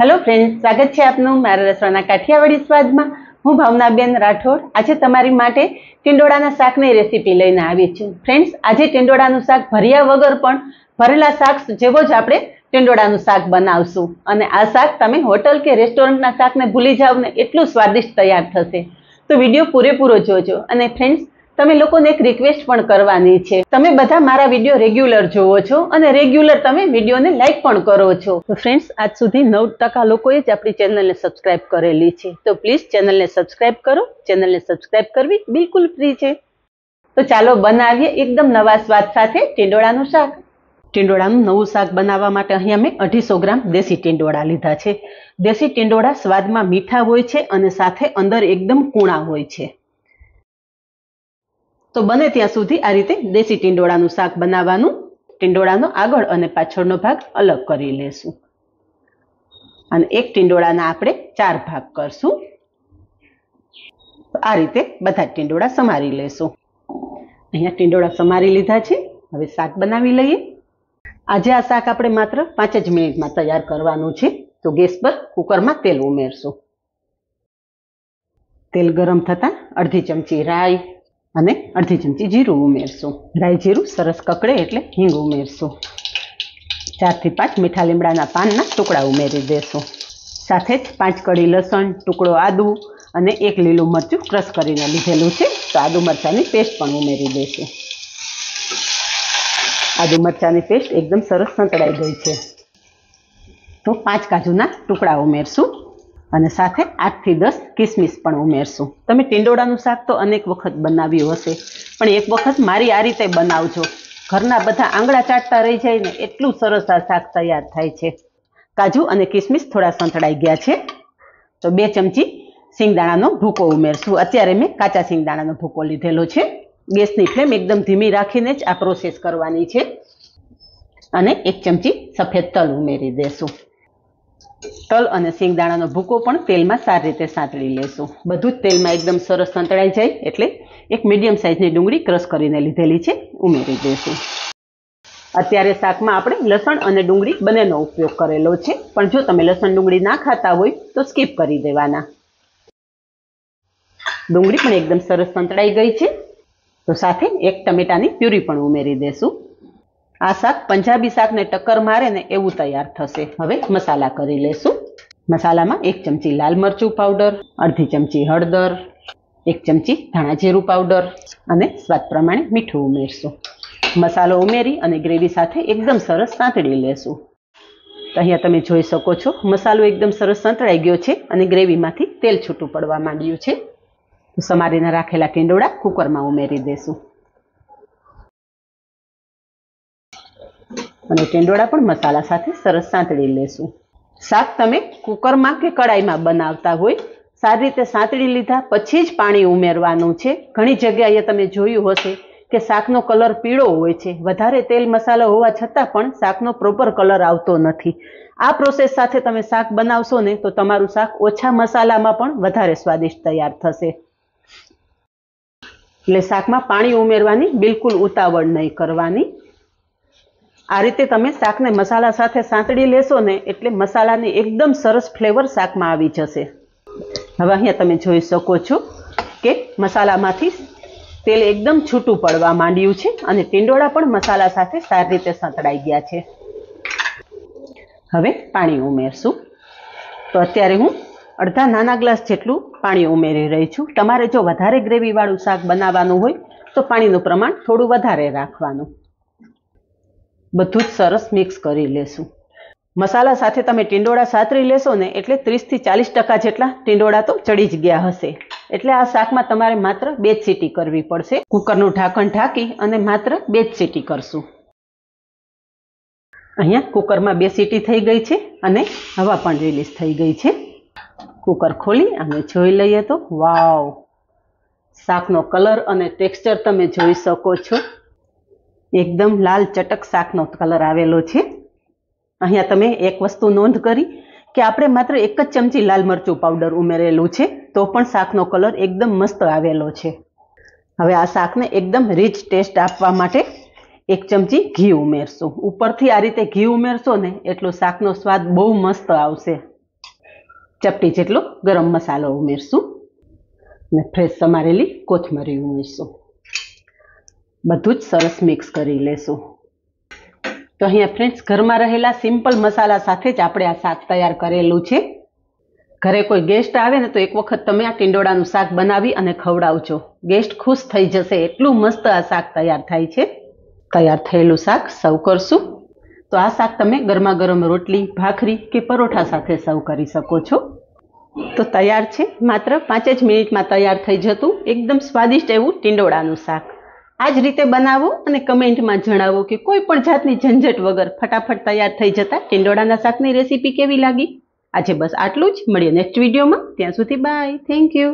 hello friend સ્વાગત છે આપનું મારા રસોડાના કાઠિયાવાડી સ્વાદમાં હું ભાવનાબેન રાઠોડ આજે તમારી માટે ટીંડોળાના શાકની રેસીપી લઈને આવી છું ફ્રેન્ડ્સ આજે ટીંડોળાનું શાક ભર્યા વગર પણ ભરેલા શાક જેવો જ આપણે ટીંડોળાનું શાક બનાવશું અને આ શાક તમે હોટલ કે રેસ્ટોરન્ટના શાકને ભૂલી જાવ ને એટલું સ્વાદિષ્ટ તૈયાર થશે તો વિડીયો પૂરેપૂરો જોજો અને ફ્રેન્ડ્સ તમે લોકોને એક રિક્વેસ્ટ પણ કરવાની છે તમે બધા મારા વિડીયો રેગ્યુલર જુઓ છો અને રેગ્યુલર તમે વિડીયોને લાઇક પણ કરો છો તો ફ્રેન્ડ્સ આજ સુધી નવ ટકા લોકોએ જ આપણી ચેનલને સબસ્ક્રાઇબ કરેલી છે તો પ્લીઝ ચેનલને સબસ્ક્રાઇબ કરો ચેનલને સબસ્ક્રાઇબ કરવી બિલકુલ ફ્રી છે તો ચાલો બનાવીએ એકદમ નવા સ્વાદ સાથે ટીંડોળાનું શાક ટીંડોળાનું નવું શાક બનાવવા માટે અહીંયા મેં અઢીસો ગ્રામ દેશી ટીંડોળા લીધા છે દેશી ટીંડોળા સ્વાદમાં મીઠા હોય છે અને સાથે અંદર એકદમ કૂણા હોય છે તો બને ત્યાં સુધી આ રીતે દેશી ટીંડોળાનું શાક બનાવવાનું ટીંડોળાનો આગળ અને પાછળનો ભાગ અલગ કરી લેશું અને એક ટીંડોળાના આપણે ચાર ભાગ કરશું આ રીતે બધા ટીંડોળા સમારી લેશું અહીંયા ટીંડોળા સમારી લીધા છે હવે શાક બનાવી લઈએ આજે આ શાક આપણે માત્ર પાંચ જ મિનિટમાં તૈયાર કરવાનું છે તો ગેસ પર કુકરમાં તેલ ઉમેરશું તેલ ગરમ થતાં અડધી ચમચી રાઈ અને અડધી ચમચી જીરું ઉમેરશું રાઈ જીરું સરસ કકડે એટલે હિંગ ઉમેરશું ચારથી પાંચ મીઠા લીમડાના પાનના ટુકડા ઉમેરી દેશું સાથે જ પાંચ કળી લસણ ટુકડો આદુ અને એક લીલું મરચું ક્રશ કરીને લીધેલું છે તો આદુ મરચાંની પેસ્ટ પણ ઉમેરી દેશું આદુ મરચાંની પેસ્ટ એકદમ સરસ સંતળાઈ ગઈ છે તો પાંચ કાજુના ટુકડા ઉમેરશું અને સાથે આઠથી દસ કિસમિસ પણ ઉમેરશું તમે ટીંડોળાનું શાક તો અનેક વખત બનાવ્યું હશે પણ એક વખત મારી આ રીતે બનાવજો ઘરના બધા આંગળા ચાટતા રહી જાય ને એટલું સરસ આ શાક તૈયાર થાય છે કાજુ અને કિસમિસ થોડા સંતળાઈ ગયા છે તો બે ચમચી સિંગદાણાનો ભૂકો ઉમેરશું અત્યારે મેં કાચા સિંગદાણાનો ભૂકો લીધેલો છે ગેસની ફ્લેમ એકદમ ધીમી રાખીને જ આ પ્રોસેસ કરવાની છે અને એક ચમચી સફેદ તલ ઉમેરી દેશું તલ અને શેંગદાણાનો ભૂકો પણ તેલમાં સારી રીતે સાંતળી લેશું બધું જ તેલમાં એકદમ સરસ સંતળાઈ જાય એટલે એક મીડિયમ સાઇઝની ડુંગળી ક્રશ કરીને લીધેલી છે ઉમેરી દઈશું અત્યારે શાકમાં આપણે લસણ અને ડુંગળી બંનેનો ઉપયોગ કરેલો છે પણ જો તમે લસણ ડુંગળી ના ખાતા હોય તો સ્કીપ કરી દેવાના ડુંગળી પણ એકદમ સરસ સંતળાઈ ગઈ છે તો સાથે એક ટમેટાની પ્યુરી પણ ઉમેરી દેશું આ શાક પંજાબી શાકને ટક્કર મારે ને એવું તૈયાર થશે હવે મસાલા કરી લેશું મસાલામાં એક ચમચી લાલ મરચું પાવડર અડધી ચમચી હળદર એક ચમચી ધાણા જીરું પાવડર અને સ્વાદ પ્રમાણે મીઠું ઉમેરશું મસાલો ઉમેરી અને ગ્રેવી સાથે એકદમ સરસ સાંતળી લેશું અહીંયા તમે જોઈ શકો છો મસાલો એકદમ સરસ સંતળાઈ ગયો છે અને ગ્રેવીમાંથી તેલ છૂટું પડવા માંડ્યું છે સમારીને રાખેલા કેંડોળા કુકરમાં ઉમેરી દેશું અને ટેંડોળા પણ મસાલા સાથે સરસ સાંતળી લેશું શાક તમે કુકરમાં કે કડાઈમાં બનાવતા હોય સારી રીતે સાંતળી લીધા પછી જ પાણી ઉમેરવાનું છે ઘણી જગ્યાએ તમે જોયું હશે કે શાકનો કલર પીળો હોય છે વધારે તેલ મસાલો હોવા છતાં પણ શાકનો પ્રોપર કલર આવતો નથી આ પ્રોસેસ સાથે તમે શાક બનાવશો ને તો તમારું શાક ઓછા મસાલામાં પણ વધારે સ્વાદિષ્ટ તૈયાર થશે એટલે શાકમાં પાણી ઉમેરવાની બિલકુલ ઉતાવળ નહીં કરવાની આ રીતે તમે શાકને મસાલા સાથે સાંતળી લેશો ને એટલે મસાલાની એકદમ સરસ ફ્લેવર શાકમાં આવી જશે હવે અહીંયા તમે જોઈ શકો છો કે મસાલામાંથી તેલ એકદમ છૂટું પડવા માંડ્યું છે અને ટીંડોળા પણ મસાલા સાથે સારી રીતે સંતળાઈ ગયા છે હવે પાણી ઉમેરશું તો અત્યારે હું અડધા નાના ગ્લાસ જેટલું પાણી ઉમેરી રહી છું તમારે જો વધારે ગ્રેવીવાળું શાક બનાવવાનું હોય તો પાણીનું પ્રમાણ થોડું વધારે રાખવાનું બધું જ સરસ મિક્સ કરી લેશું મસાલા સાથે તમે ટીંડોળા સાતરી લેશો ને એટલે ત્રીસથી ચાલીસ ટકા જેટલા ટીંડોળા તો ચડી જ ગયા હશે એટલે આ શાકમાં તમારે માત્ર બે જ સીટી કરવી પડશે કુકરનું ઢાંકણ ઢાંકી અને માત્ર બે જ સીટી કરશું અહીંયા કુકરમાં બે સીટી થઈ ગઈ છે અને હવા પણ રિલીઝ થઈ ગઈ છે કુકર ખોલી અને જોઈ લઈએ તો વાવ શાકનો કલર અને ટેક્સચર તમે જોઈ શકો છો એકદમ લાલ ચટક શાકનો કલર આવેલો છે અહીંયા તમે એક વસ્તુ નોંધ કરી કે આપણે માત્ર એક જ ચમચી લાલ મરચું પાવડર ઉમેરેલું છે તો પણ શાકનો કલર એકદમ મસ્ત આવેલો છે હવે આ શાકને એકદમ રીચ ટેસ્ટ આપવા માટે એક ચમચી ઘી ઉમેરશું ઉપરથી આ રીતે ઘી ઉમેરશો ને એટલો શાકનો સ્વાદ બહુ મસ્ત આવશે ચપટી જેટલો ગરમ મસાલો ઉમેરશું અને ફ્રેશ સમારેલી કોથમરી ઉમેરશું બધું જ સરસ મિક્સ કરી લેશું તો અહીંયા ફ્રેન્ડ્સ ઘરમાં રહેલા સિમ્પલ મસાલા સાથે જ આપણે આ શાક તૈયાર કરેલું છે ઘરે કોઈ ગેસ્ટ આવે ને તો એક વખત તમે આ ટીંડોળાનું શાક બનાવી અને ખવડાવજો ગેસ્ટ ખુશ થઈ જશે એટલું મસ્ત આ શાક તૈયાર થાય છે તૈયાર થયેલું શાક સર્વ કરશું તો આ શાક તમે ગરમા ગરમ રોટલી ભાખરી કે પરોઠા સાથે સર્વ કરી શકો છો તો તૈયાર છે માત્ર પાંચ જ મિનિટમાં તૈયાર થઈ જતું એકદમ સ્વાદિષ્ટ એવું ટીંડોળાનું શાક આ જ રીતે બનાવો અને કમેન્ટમાં જણાવો કે કોઈ પણ જાતની ઝંઝટ વગર ફટાફટ તૈયાર થઈ જતા ટીંડોળાના શાકની રેસીપી કેવી લાગી આજે બસ આટલું જ મળીએ નેક્સ્ટ વિડીયોમાં ત્યાં સુધી બાય થેન્ક યુ